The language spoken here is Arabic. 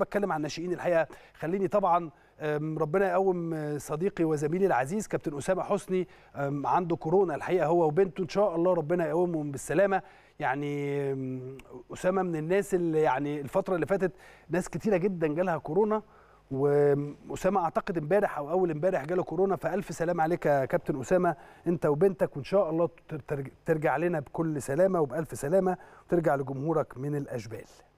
بتكلم عن ناشئين الحقيقه خليني طبعا ربنا يقوم صديقي وزميلي العزيز كابتن اسامه حسني عنده كورونا الحقيقه هو وبنته ان شاء الله ربنا يقومهم بالسلامه يعني اسامه من الناس اللي يعني الفتره اللي فاتت ناس كتيره جدا جالها كورونا واسامه اعتقد امبارح او اول امبارح جاله كورونا فالف سلام عليك يا كابتن اسامه انت وبنتك وان شاء الله ترجع لنا بكل سلامه وبالف سلامه وترجع لجمهورك من الاشبال